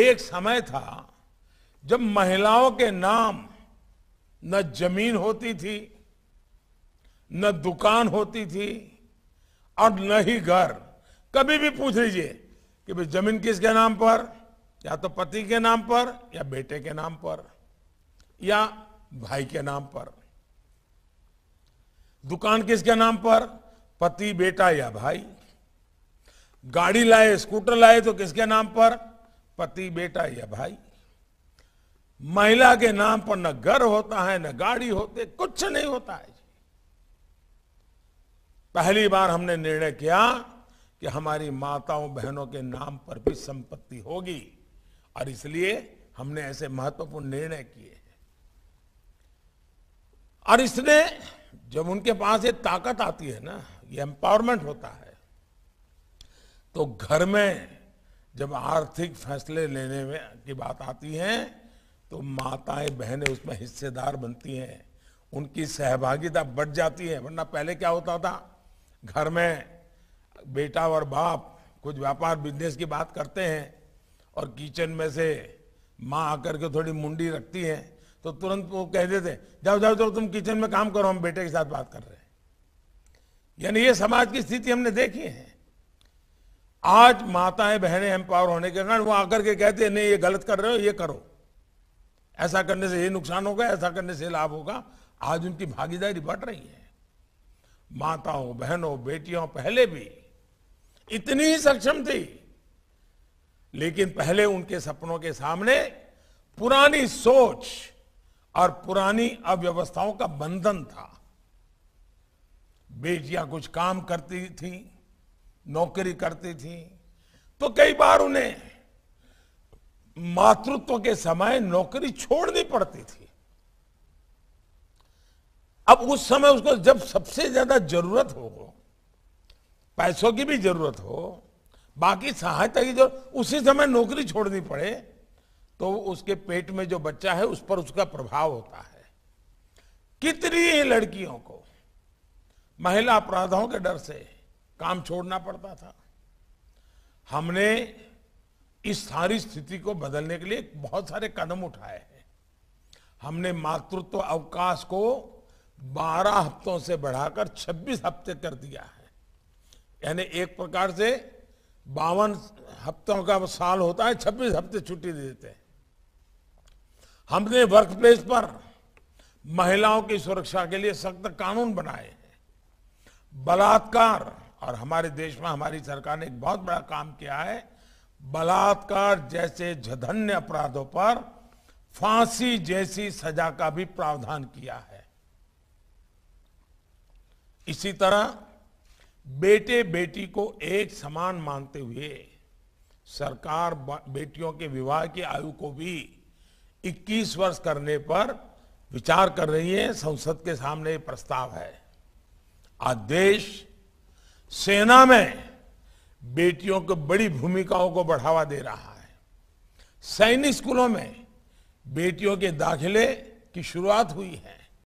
एक समय था जब महिलाओं के नाम न जमीन होती थी न दुकान होती थी और न ही घर कभी भी पूछ लीजिए कि भाई जमीन किसके नाम पर या तो पति के नाम पर या बेटे के नाम पर या भाई के नाम पर दुकान किसके नाम पर पति बेटा या भाई गाड़ी लाए स्कूटर लाए तो किसके नाम पर पति बेटा या भाई महिला के नाम पर न घर होता है न गाड़ी होते कुछ नहीं होता है पहली बार हमने निर्णय किया कि हमारी माताओं बहनों के नाम पर भी संपत्ति होगी और इसलिए हमने ऐसे महत्वपूर्ण निर्णय किए हैं और इसने जब उनके पास ये ताकत आती है ना ये एम्पावरमेंट होता है तो घर में जब आर्थिक फैसले लेने में की बात आती है तो माताएं बहनें उसमें हिस्सेदार बनती हैं उनकी सहभागिता बढ़ जाती है वरना पहले क्या होता था घर में बेटा और बाप कुछ व्यापार बिजनेस की बात करते हैं और किचन में से माँ आकर के थोड़ी मुंडी रखती है तो तुरंत वो कह देते जाओ जाओ चलो तुम किचन में काम करो हम बेटे के साथ बात कर रहे हैं यानी ये समाज की स्थिति हमने देखी है आज माताएं बहनें एम्पावर होने के कारण वो आकर के कहते हैं नहीं ये गलत कर रहे हो ये करो ऐसा करने से ये नुकसान होगा ऐसा करने से लाभ होगा आज उनकी भागीदारी बढ़ रही है माताओं बहनों बेटियों पहले भी इतनी ही सक्षम थी लेकिन पहले उनके सपनों के सामने पुरानी सोच और पुरानी अव्यवस्थाओं का बंधन था बेटियां कुछ काम करती थीं नौकरी करती थी तो कई बार उन्हें मातृत्व के समय नौकरी छोड़नी पड़ती थी अब उस समय उसको जब सबसे ज्यादा जरूरत हो पैसों की भी जरूरत हो बाकी सहायता की जरूरत उसी समय नौकरी छोड़नी पड़े तो उसके पेट में जो बच्चा है उस पर उसका प्रभाव होता है कितनी ही लड़कियों को महिला अपराधों के डर से काम छोड़ना पड़ता था हमने इस सारी स्थिति को बदलने के लिए बहुत सारे कदम उठाए हैं हमने मातृत्व अवकाश को 12 हफ्तों से बढ़ाकर 26 हफ्ते कर दिया है यानी एक प्रकार से बावन हफ्तों का साल होता है 26 हफ्ते छुट्टी दे देते हैं हमने वर्क प्लेस पर महिलाओं की सुरक्षा के लिए सख्त कानून बनाए हैं बलात्कार और हमारे देश में हमारी सरकार ने एक बहुत बड़ा काम किया है बलात्कार जैसे झधन्य अपराधों पर फांसी जैसी सजा का भी प्रावधान किया है इसी तरह बेटे बेटी को एक समान मानते हुए सरकार बेटियों के विवाह की आयु को भी 21 वर्ष करने पर विचार कर रही है संसद के सामने प्रस्ताव है आज देश सेना में बेटियों को बड़ी भूमिकाओं को बढ़ावा दे रहा है सैनिक स्कूलों में बेटियों के दाखिले की शुरुआत हुई है